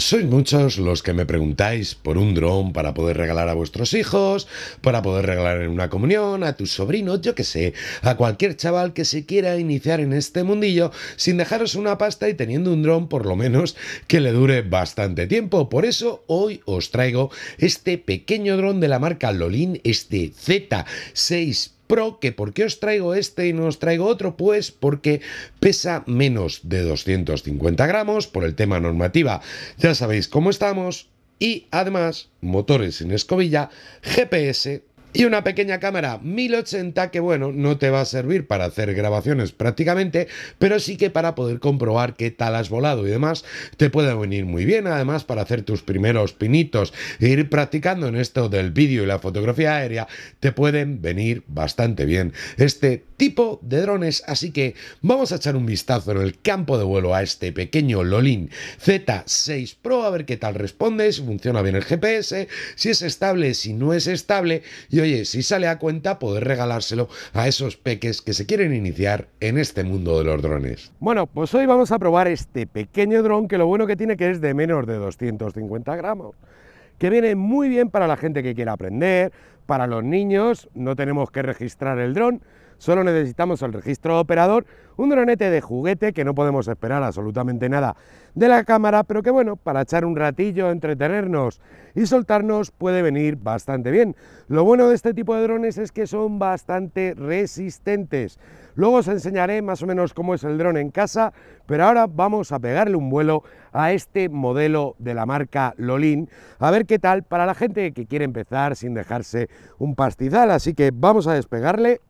Sois muchos los que me preguntáis por un dron para poder regalar a vuestros hijos, para poder regalar en una comunión, a tus sobrinos, yo que sé, a cualquier chaval que se quiera iniciar en este mundillo sin dejaros una pasta y teniendo un dron por lo menos que le dure bastante tiempo. Por eso hoy os traigo este pequeño dron de la marca Lolin, este Z6 Pro, que ¿por qué os traigo este y no os traigo otro? Pues porque pesa menos de 250 gramos por el tema normativa. Ya sabéis cómo estamos. Y además, motores sin escobilla, GPS y una pequeña cámara 1080 que bueno, no te va a servir para hacer grabaciones prácticamente, pero sí que para poder comprobar qué tal has volado y demás, te puede venir muy bien además para hacer tus primeros pinitos e ir practicando en esto del vídeo y la fotografía aérea, te pueden venir bastante bien este tipo de drones, así que vamos a echar un vistazo en el campo de vuelo a este pequeño Lolin Z6 Pro a ver qué tal responde, si funciona bien el GPS, si es estable, si no es estable oye, si sale a cuenta, poder regalárselo a esos peques que se quieren iniciar en este mundo de los drones. Bueno, pues hoy vamos a probar este pequeño dron que lo bueno que tiene que es de menos de 250 gramos que viene muy bien para la gente que quiera aprender, para los niños, no tenemos que registrar el dron, Solo necesitamos el registro operador, un dronete de juguete que no podemos esperar absolutamente nada de la cámara, pero que bueno, para echar un ratillo, entretenernos y soltarnos puede venir bastante bien. Lo bueno de este tipo de drones es que son bastante resistentes. Luego os enseñaré más o menos cómo es el dron en casa, pero ahora vamos a pegarle un vuelo a este modelo de la marca Lolin, a ver qué tal para la gente que quiere empezar sin dejarse un pastizal. Así que vamos a despegarle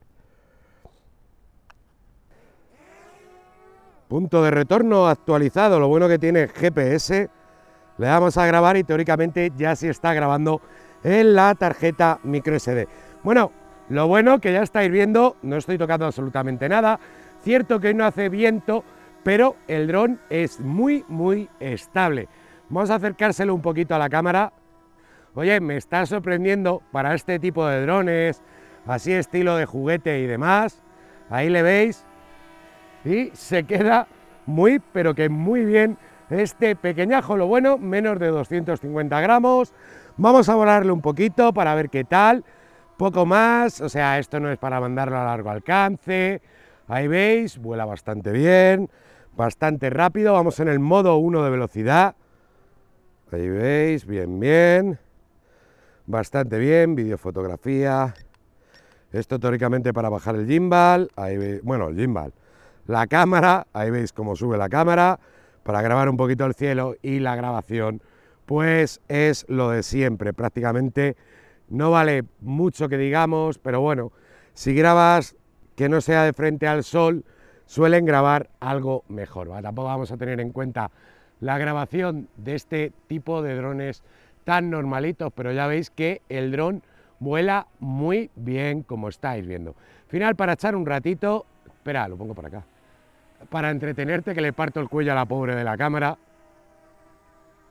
Punto de retorno actualizado, lo bueno que tiene GPS. Le vamos a grabar y teóricamente ya se está grabando en la tarjeta microSD. Bueno, lo bueno que ya estáis viendo, no estoy tocando absolutamente nada. Cierto que hoy no hace viento, pero el dron es muy, muy estable. Vamos a acercárselo un poquito a la cámara. Oye, me está sorprendiendo para este tipo de drones, así estilo de juguete y demás. Ahí le veis, y se queda muy, pero que muy bien este pequeñajo. Lo bueno, menos de 250 gramos. Vamos a volarle un poquito para ver qué tal. Poco más, o sea, esto no es para mandarlo a largo alcance. Ahí veis, vuela bastante bien, bastante rápido. Vamos en el modo 1 de velocidad. Ahí veis, bien, bien. Bastante bien, videofotografía. Esto teóricamente para bajar el gimbal. Ahí bueno, el gimbal la cámara, ahí veis cómo sube la cámara, para grabar un poquito el cielo y la grabación, pues es lo de siempre, prácticamente no vale mucho que digamos, pero bueno, si grabas que no sea de frente al sol, suelen grabar algo mejor, tampoco vamos a tener en cuenta la grabación de este tipo de drones tan normalitos, pero ya veis que el dron vuela muy bien como estáis viendo. Final para echar un ratito, espera, lo pongo por acá para entretenerte que le parto el cuello a la pobre de la cámara.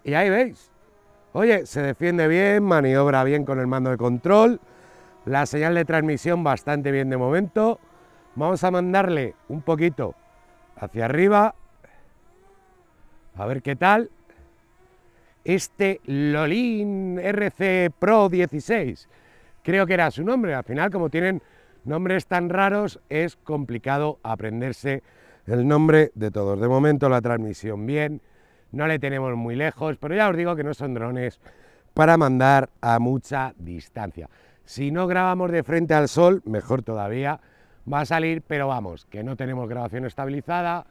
Y ahí veis. Oye, se defiende bien, maniobra bien con el mando de control. La señal de transmisión bastante bien de momento. Vamos a mandarle un poquito hacia arriba. A ver qué tal. Este Lolin RC Pro 16. Creo que era su nombre. Al final, como tienen nombres tan raros, es complicado aprenderse el nombre de todos. De momento la transmisión bien, no le tenemos muy lejos, pero ya os digo que no son drones para mandar a mucha distancia. Si no grabamos de frente al sol, mejor todavía, va a salir, pero vamos, que no tenemos grabación estabilizada,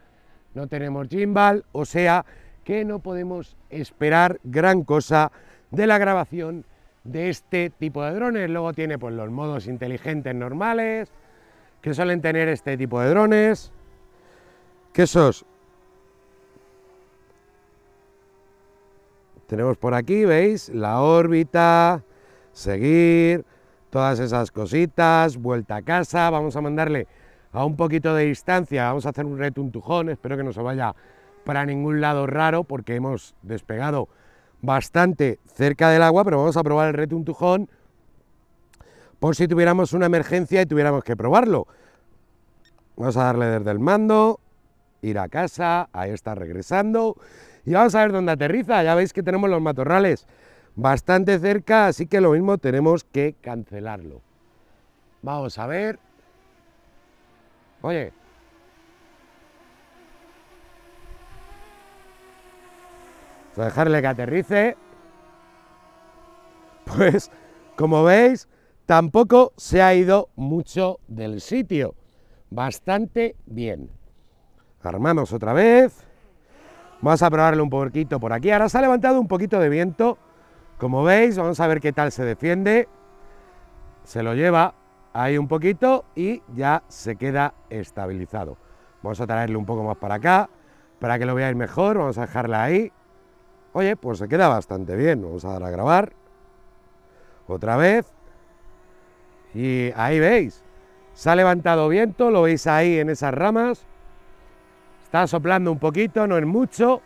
no tenemos gimbal, o sea que no podemos esperar gran cosa de la grabación de este tipo de drones. Luego tiene pues, los modos inteligentes normales que suelen tener este tipo de drones, quesos, Tenemos por aquí, ¿veis? La órbita, seguir, todas esas cositas, vuelta a casa, vamos a mandarle a un poquito de distancia, vamos a hacer un retuntujón, espero que no se vaya para ningún lado raro porque hemos despegado bastante cerca del agua, pero vamos a probar el retuntujón por si tuviéramos una emergencia y tuviéramos que probarlo. Vamos a darle desde el mando, ir a casa, ahí está regresando. Y vamos a ver dónde aterriza, ya veis que tenemos los matorrales bastante cerca, así que lo mismo tenemos que cancelarlo. Vamos a ver. Oye. Pues dejarle que aterrice. Pues, como veis, tampoco se ha ido mucho del sitio. Bastante bien. Armamos otra vez. Vamos a probarle un poquito por aquí. Ahora se ha levantado un poquito de viento. Como veis, vamos a ver qué tal se defiende. Se lo lleva ahí un poquito y ya se queda estabilizado. Vamos a traerle un poco más para acá, para que lo veáis mejor. Vamos a dejarla ahí. Oye, pues se queda bastante bien. Vamos a dar a grabar. Otra vez. Y ahí veis. Se ha levantado viento, lo veis ahí en esas ramas. Está soplando un poquito, no es mucho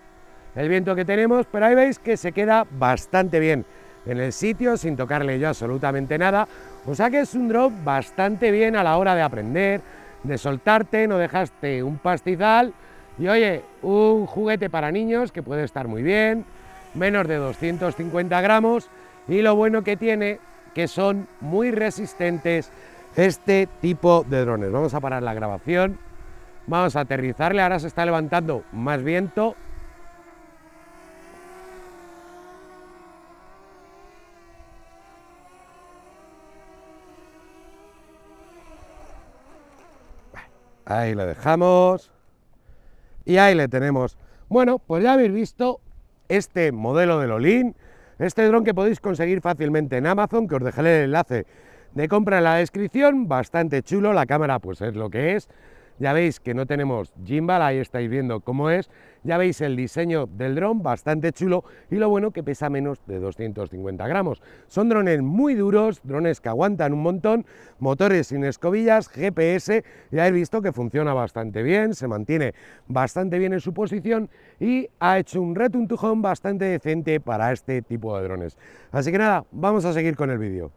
el viento que tenemos, pero ahí veis que se queda bastante bien en el sitio sin tocarle yo absolutamente nada. O sea que es un drop bastante bien a la hora de aprender, de soltarte, no dejaste un pastizal y oye, un juguete para niños que puede estar muy bien, menos de 250 gramos y lo bueno que tiene que son muy resistentes este tipo de drones. Vamos a parar la grabación. Vamos a aterrizarle, ahora se está levantando más viento. Ahí lo dejamos. Y ahí le tenemos. Bueno, pues ya habéis visto este modelo de Lolín, este dron que podéis conseguir fácilmente en Amazon, que os dejaré el enlace de compra en la descripción, bastante chulo, la cámara pues es lo que es, ya veis que no tenemos gimbal, ahí estáis viendo cómo es. Ya veis el diseño del dron, bastante chulo, y lo bueno que pesa menos de 250 gramos. Son drones muy duros, drones que aguantan un montón, motores sin escobillas, GPS, ya he visto que funciona bastante bien, se mantiene bastante bien en su posición y ha hecho un retuntujón bastante decente para este tipo de drones. Así que nada, vamos a seguir con el vídeo.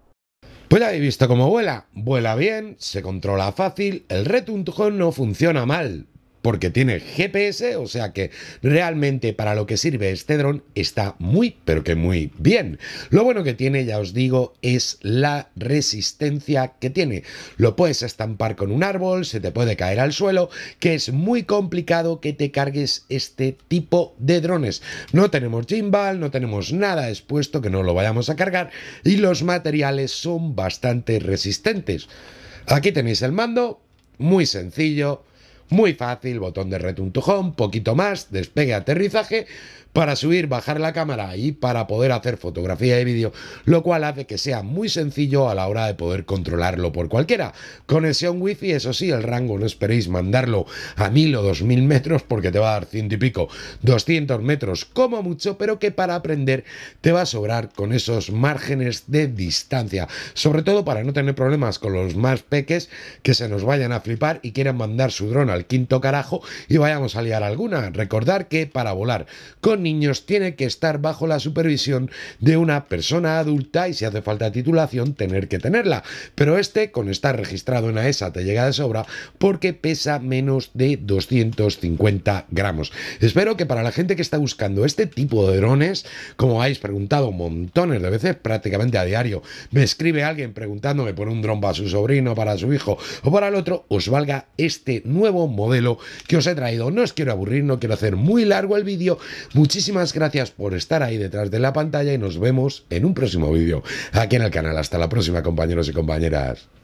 Pues ya habéis visto cómo vuela. Vuela bien, se controla fácil, el retuntujón no funciona mal porque tiene GPS, o sea que realmente para lo que sirve este dron está muy, pero que muy bien. Lo bueno que tiene, ya os digo, es la resistencia que tiene. Lo puedes estampar con un árbol, se te puede caer al suelo, que es muy complicado que te cargues este tipo de drones. No tenemos gimbal, no tenemos nada expuesto que no lo vayamos a cargar y los materiales son bastante resistentes. Aquí tenéis el mando, muy sencillo, muy fácil, botón de return poquito más, despegue, aterrizaje, para subir, bajar la cámara y para poder hacer fotografía y vídeo, lo cual hace que sea muy sencillo a la hora de poder controlarlo por cualquiera. Conexión wifi, eso sí, el rango no esperéis mandarlo a mil o dos mil metros porque te va a dar ciento y pico, 200 metros como mucho, pero que para aprender te va a sobrar con esos márgenes de distancia, sobre todo para no tener problemas con los más peques que se nos vayan a flipar y quieran mandar su dron al quinto carajo y vayamos a liar alguna. Recordar que para volar con niños tiene que estar bajo la supervisión de una persona adulta y si hace falta titulación tener que tenerla. Pero este, con estar registrado en AESA, e te llega de sobra porque pesa menos de 250 gramos. Espero que para la gente que está buscando este tipo de drones, como habéis preguntado montones de veces, prácticamente a diario, me escribe alguien preguntándome por un dron para su sobrino, para su hijo o para el otro, os valga este nuevo modelo que os he traído. No os quiero aburrir, no quiero hacer muy largo el vídeo. Muchísimas gracias por estar ahí detrás de la pantalla y nos vemos en un próximo vídeo aquí en el canal. Hasta la próxima, compañeros y compañeras.